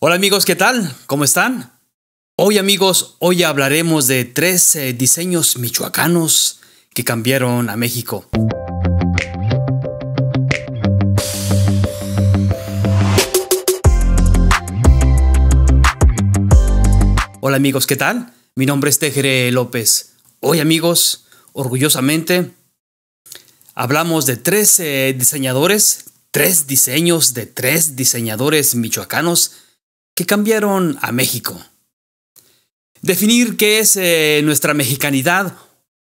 Hola amigos, ¿qué tal? ¿Cómo están? Hoy amigos, hoy hablaremos de tres eh, diseños michoacanos que cambiaron a México. Hola amigos, ¿qué tal? Mi nombre es Tejere López. Hoy amigos, orgullosamente, hablamos de tres eh, diseñadores, tres diseños de tres diseñadores michoacanos que cambiaron a México. Definir qué es eh, nuestra mexicanidad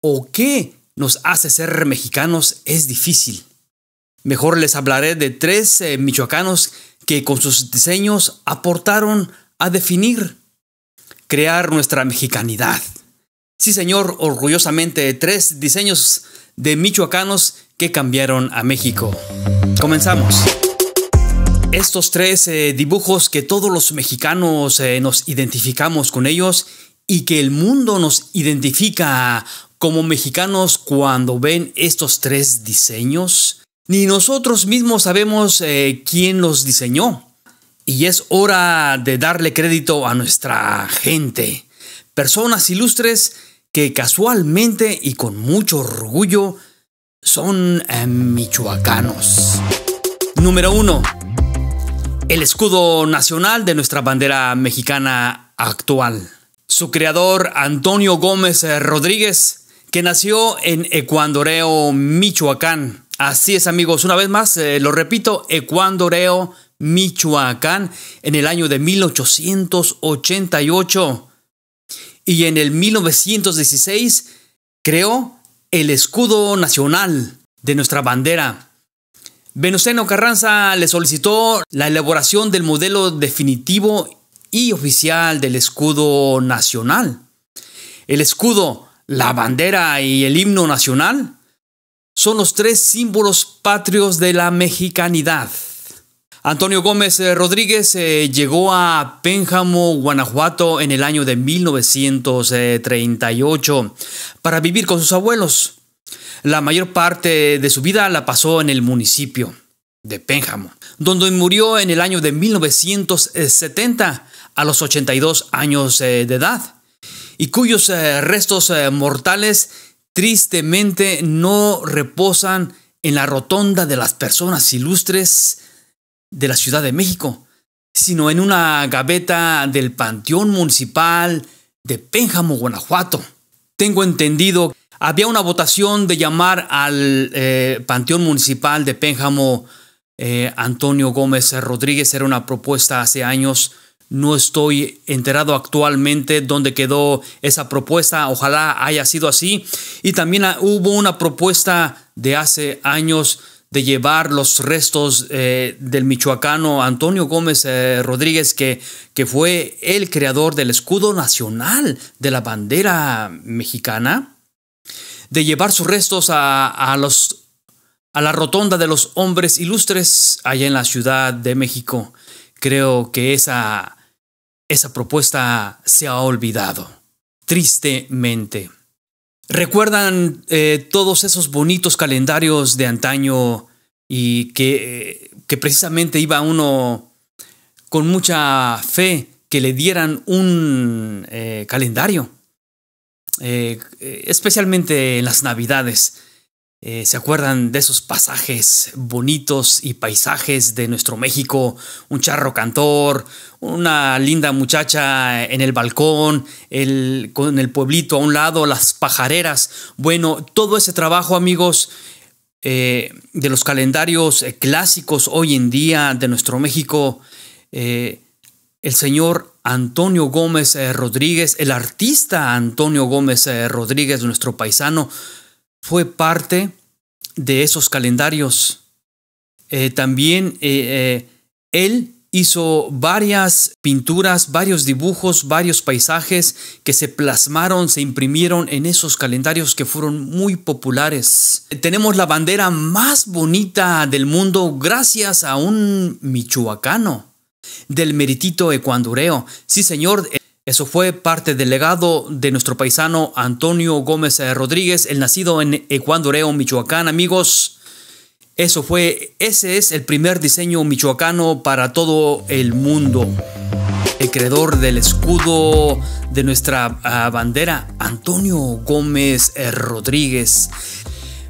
o qué nos hace ser mexicanos es difícil. Mejor les hablaré de tres eh, michoacanos que con sus diseños aportaron a definir, crear nuestra mexicanidad. Sí, señor, orgullosamente tres diseños de michoacanos que cambiaron a México. Comenzamos estos tres eh, dibujos que todos los mexicanos eh, nos identificamos con ellos y que el mundo nos identifica como mexicanos cuando ven estos tres diseños? Ni nosotros mismos sabemos eh, quién los diseñó. Y es hora de darle crédito a nuestra gente, personas ilustres que casualmente y con mucho orgullo son michoacanos. Número 1 el escudo nacional de nuestra bandera mexicana actual. Su creador, Antonio Gómez eh, Rodríguez, que nació en Ecuandoreo, Michoacán. Así es amigos, una vez más, eh, lo repito, Ecuandoreo, Michoacán, en el año de 1888. Y en el 1916 creó el escudo nacional de nuestra bandera Venustiano Carranza le solicitó la elaboración del modelo definitivo y oficial del escudo nacional. El escudo, la bandera y el himno nacional son los tres símbolos patrios de la mexicanidad. Antonio Gómez eh, Rodríguez eh, llegó a Pénjamo, Guanajuato, en el año de 1938 eh, para vivir con sus abuelos. La mayor parte de su vida la pasó en el municipio de Pénjamo, donde murió en el año de 1970 a los 82 años eh, de edad, y cuyos eh, restos eh, mortales tristemente no reposan en la rotonda de las personas ilustres de la Ciudad de México, sino en una gaveta del Panteón Municipal de Pénjamo, Guanajuato. Tengo entendido había una votación de llamar al eh, Panteón Municipal de Pénjamo eh, Antonio Gómez Rodríguez. Era una propuesta hace años. No estoy enterado actualmente dónde quedó esa propuesta. Ojalá haya sido así. Y también ah, hubo una propuesta de hace años de llevar los restos eh, del michoacano Antonio Gómez Rodríguez, que, que fue el creador del escudo nacional de la bandera mexicana de llevar sus restos a, los, a la rotonda de los hombres ilustres allá en la Ciudad de México. Creo que esa, esa propuesta se ha olvidado, tristemente. ¿Recuerdan eh, todos esos bonitos calendarios de antaño y que, que precisamente iba uno con mucha fe que le dieran un eh, calendario? Eh, especialmente en las navidades. Eh, ¿Se acuerdan de esos pasajes bonitos y paisajes de nuestro México? Un charro cantor, una linda muchacha en el balcón, el, con el pueblito a un lado, las pajareras. Bueno, todo ese trabajo, amigos, eh, de los calendarios clásicos hoy en día de nuestro México, el Señor Antonio Gómez eh, Rodríguez, el artista Antonio Gómez eh, Rodríguez, nuestro paisano, fue parte de esos calendarios. Eh, también él hizo varias pinturas, varios dibujos, varios paisajes que se plasmaron, se imprimieron en esos calendarios que fueron muy populares. Tenemos la bandera más bonita del mundo gracias a un michoacano del meritito ecuandureo. Sí, señor, eso fue parte del legado de nuestro paisano Antonio Gómez Rodríguez, el nacido en ecuandureo Michoacán, amigos. Eso fue, ese es el primer diseño michoacano para todo el mundo. El creador del escudo de nuestra ah, bandera, Antonio Gómez Rodríguez.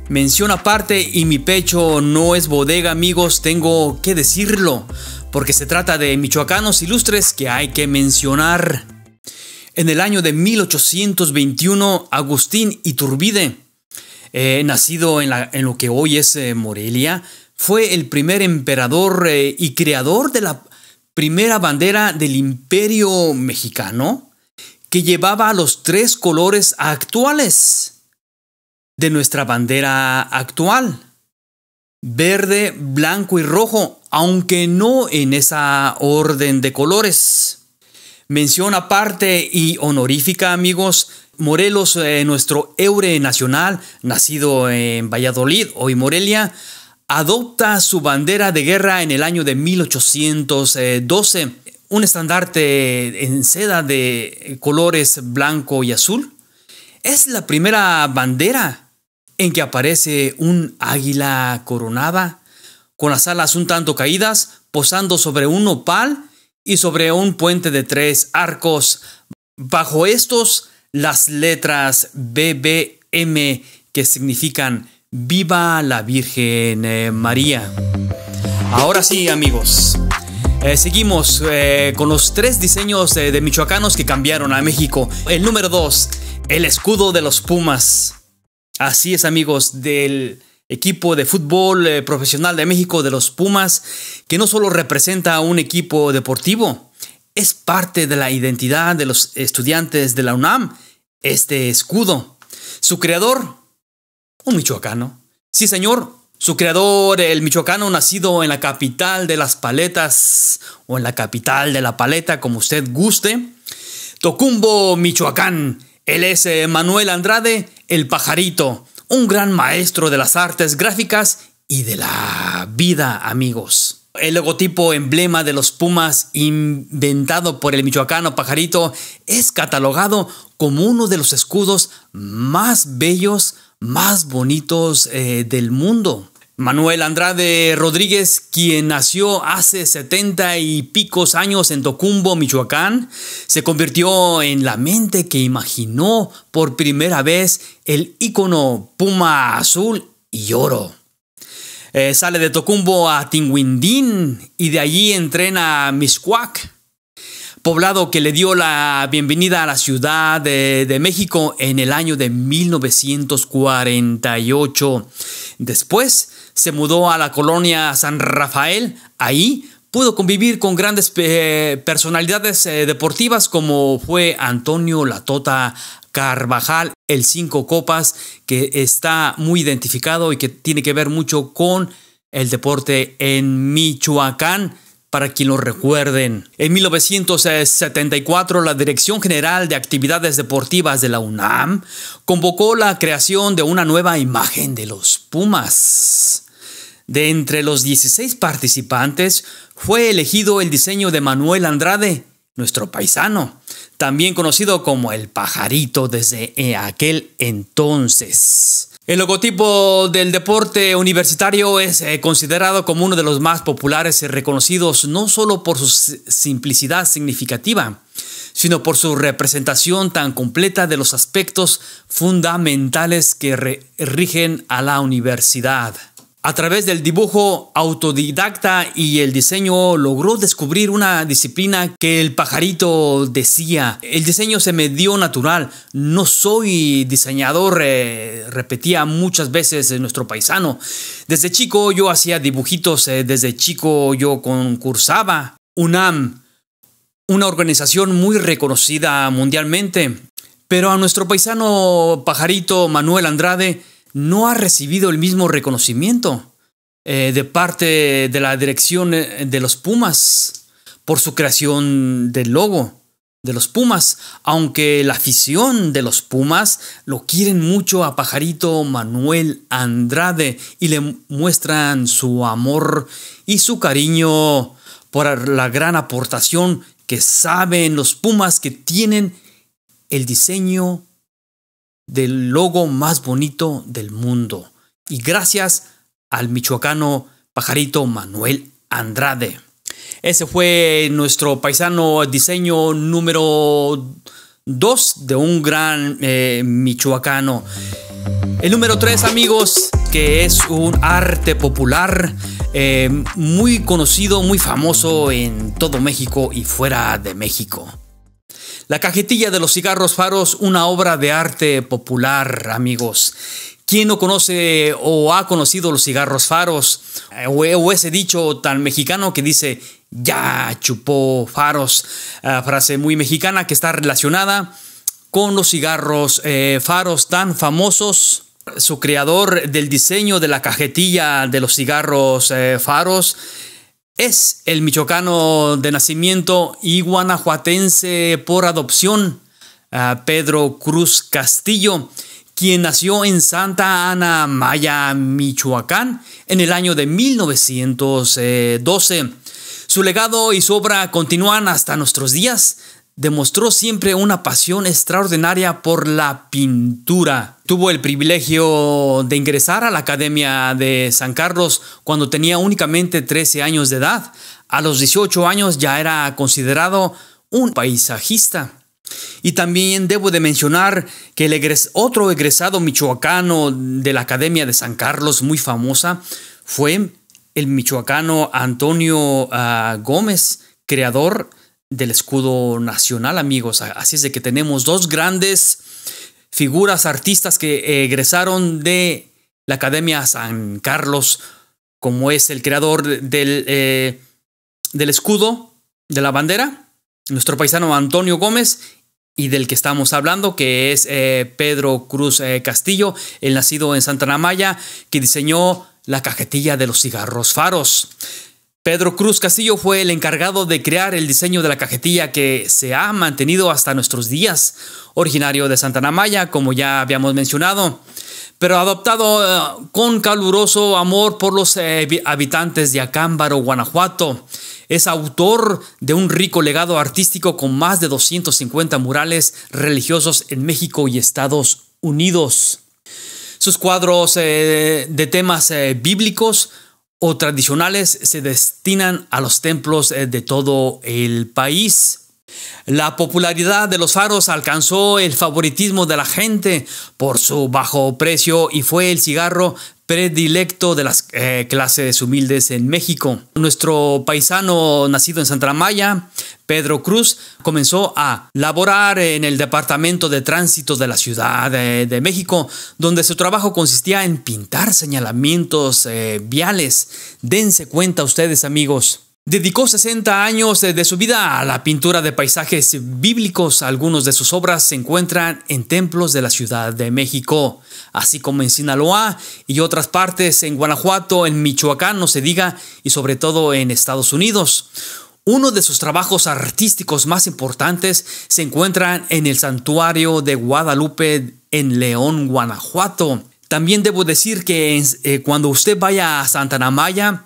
Mención aparte y mi pecho no es bodega, amigos, tengo que decirlo porque se trata de michoacanos ilustres que hay que mencionar. En el año de 1821, Agustín Iturbide, eh, nacido en, lo que hoy es eh, Morelia, fue el primer emperador eh, y creador de la primera bandera del imperio mexicano que llevaba los tres colores actuales de nuestra bandera actual, verde, blanco y rojo, aunque no en esa orden de colores. Mención aparte y honorífica, amigos, Morelos, eh, nuestro Eure Nacional, nacido en Valladolid, hoy Morelia, adopta su bandera de guerra en el año de 1812, un estandarte en seda de colores blanco y azul. Es la primera bandera en que aparece un águila coronada con las alas un tanto caídas, posando sobre un opal y sobre un puente de tres arcos. Bajo estos, las letras BBM, que significan Viva la Virgen eh, María. Ahora sí, amigos. Eh, seguimos eh, con los tres diseños de michoacanos que cambiaron a México. El número dos, el escudo de los Pumas. Así es, amigos, del equipo de fútbol eh, profesional de México de los Pumas, que no solo representa a un equipo deportivo, es parte de la identidad de los estudiantes de la UNAM, este escudo. Su creador, un michoacano. Sí, señor, su creador, el michoacano nacido en la capital de las paletas o en la capital de la paleta, como usted guste. Tocumbo, Michoacán. Él es eh, Manuel Andrade, el pajarito un gran maestro de las artes gráficas y de la vida, amigos. El logotipo emblema de los Pumas inventado por el michoacano Pajarito es catalogado como uno de los escudos más bellos, más bonitos eh, del mundo. Manuel Andrade Rodríguez, quien nació hace setenta y picos años en Tocumbo, Michoacán, se convirtió en la mente que imaginó por primera vez el ícono puma azul y oro. Eh, sale de Tocumbo a Tinguindín y de allí entrena a Miscuac, poblado que le dio la bienvenida a la Ciudad de México en el año de 1948. Después, se mudó a la colonia San Rafael. Ahí pudo convivir con grandes eh, personalidades eh, deportivas como fue Antonio Latota Carvajal, el Cinco Copas, que está muy identificado y que tiene que ver mucho con el deporte en Michoacán para quien lo recuerden. En 1974, la Dirección General de Actividades Deportivas de la UNAM convocó la creación de una nueva imagen de los Pumas. De entre los 16 participantes, fue elegido el diseño de Manuel Andrade, nuestro paisano, también conocido como el pajarito desde e-, aquel entonces. El logotipo del deporte universitario es eh, considerado como uno de los más populares y reconocidos no solo por su simplicidad significativa, sino por su representación tan completa de los aspectos fundamentales que rigen a la universidad. A través del dibujo autodidacta y el diseño logró descubrir una disciplina que el pajarito decía. El diseño se me dio natural. No soy diseñador, eh, repetía muchas veces nuestro paisano. Desde chico yo hacía dibujitos, eh, desde chico yo concursaba. UNAM, una organización muy reconocida mundialmente. Pero a nuestro paisano pajarito Manuel Andrade, no ha recibido el mismo reconocimiento eh, de parte de la dirección eh, de los Pumas por su creación del logo de los Pumas, aunque la afición de los Pumas lo quieren mucho a Pajarito Manuel Andrade y le muestran su amor y su cariño por la gran aportación que saben los Pumas que tienen el diseño del logo más bonito del mundo. Y gracias al michoacano pajarito Manuel Andrade. Ese fue nuestro paisano diseño número 2 de un gran eh, michoacano. El número 3, amigos, que es un arte popular eh, muy conocido, muy famoso en todo México y fuera de México. La cajetilla de los cigarros faros, una obra de arte popular, amigos. ¿Quién no conoce o ha conocido los cigarros faros? Eh, o ese dicho tan mexicano que dice, ya chupó faros. Ah, frase muy mexicana que está relacionada con los cigarros eh, faros tan famosos. Su creador del diseño de la cajetilla de los cigarros eh, faros es el michoacano de nacimiento y guanajuatense por adopción, Pedro Cruz Castillo, quien nació en Santa Ana Maya, Michoacán, en el año de 1912. Eh, su legado y su obra continúan hasta nuestros días, demostró siempre una pasión extraordinaria por la pintura. Tuvo el privilegio de ingresar a la Academia de San Carlos cuando tenía únicamente 13 años de edad. A los 18 años ya era considerado un paisajista. Y también debo de mencionar que el otro egresado michoacano de la Academia de San Carlos, muy famosa, fue el michoacano Antonio ah, Gómez, creador del escudo nacional, amigos. Así es de que tenemos dos grandes figuras, artistas que egresaron de la Academia San Carlos, como es el creador del, eh, del escudo, de la bandera, nuestro paisano Antonio Gómez, y del que estamos hablando, que es eh, Pedro Cruz eh, Castillo, el nacido en Santa Namaya, que diseñó la cajetilla de los cigarros faros. Pedro Cruz Castillo fue el encargado de crear el diseño de la cajetilla que se ha mantenido hasta nuestros días, originario de Ana Maya, como ya habíamos mencionado, pero adoptado eh, con caluroso amor por los eh, habitantes de Acámbaro, Guanajuato. Es autor de un rico legado artístico con más de 250 murales religiosos en México y Estados Unidos. Sus cuadros eh, de temas bíblicos o tradicionales se destinan a los templos eh, de todo el país. La popularidad de los faros alcanzó el favoritismo de la gente por su bajo precio y fue el cigarro predilecto de las eh, clases humildes en México. Nuestro paisano nacido en Santa Maya, Pedro Cruz, comenzó a laborar en el Departamento de Tránsito de la Ciudad de, México, donde su trabajo consistía en pintar señalamientos eh, viales. Dense cuenta ustedes, amigos. Dedicó 60 años de su vida a la pintura de paisajes bíblicos. Algunos de sus obras se encuentran en templos de la Ciudad de México, así como en Sinaloa y otras partes, en Guanajuato, en Michoacán, no se diga, y sobre todo en Estados Unidos. Uno de sus trabajos artísticos más importantes se encuentra en el santuario de Guadalupe en León, Guanajuato. También debo decir que eh, cuando usted vaya a Santa Namaya,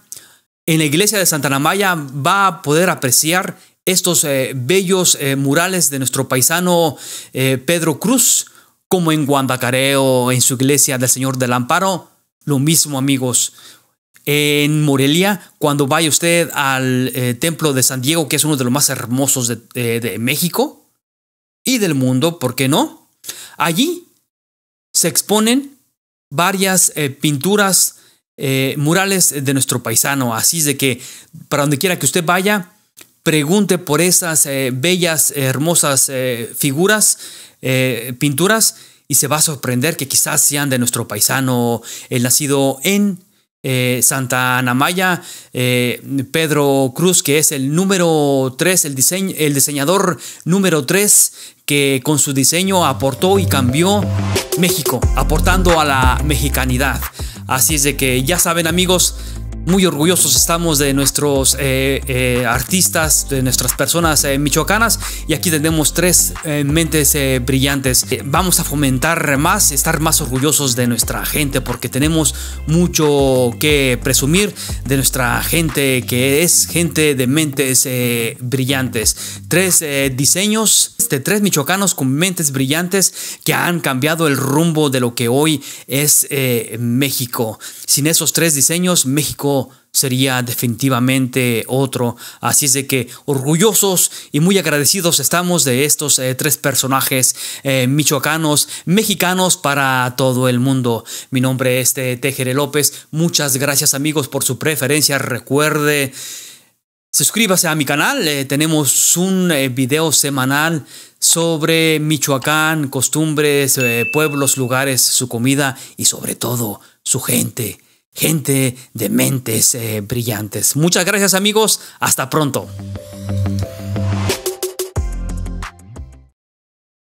en la iglesia de Santa Namaya va a poder apreciar estos eh, bellos eh, murales de nuestro paisano eh, Pedro Cruz, como en Guandacareo, en su iglesia del Señor del Amparo. Lo mismo, amigos. En Morelia, cuando vaya usted al templo de San Diego, que es uno de los más hermosos de México y del mundo, ¿por qué no? Allí se exponen varias pinturas eh, murales de nuestro paisano. Así es de que para donde quiera que usted vaya, pregunte por esas eh, bellas, hermosas eh, figuras, pinturas, y se va a sorprender que quizás sean de nuestro paisano, el nacido en Santa Ana Maya, Pedro Cruz, que es el número 3, el, diseño, el diseñador número 3, que con su diseño aportó y cambió México, aportando a la mexicanidad. Así es de que ya saben amigos, muy orgullosos estamos de nuestros eh, eh, artistas, de nuestras personas eh, michoacanas y aquí tenemos tres mentes brillantes. vamos a fomentar más, estar más orgullosos de nuestra gente porque tenemos mucho que presumir de nuestra gente que es gente de mentes brillantes. Tres diseños de tres michoacanos con mentes brillantes que han cambiado el rumbo de lo que hoy es México. Sin esos tres diseños, México sería definitivamente otro. Así es de que orgullosos y muy agradecidos estamos de estos eh, tres personajes eh, michoacanos, mexicanos para todo el mundo. Mi nombre es eh, Tejere López. Muchas gracias amigos por su preferencia. Recuerde... Suscríbase a mi canal, tenemos un video semanal sobre Michoacán, costumbres, pueblos, lugares, su comida y sobre todo su gente gente de mentes eh, brillantes. Muchas gracias amigos, hasta pronto.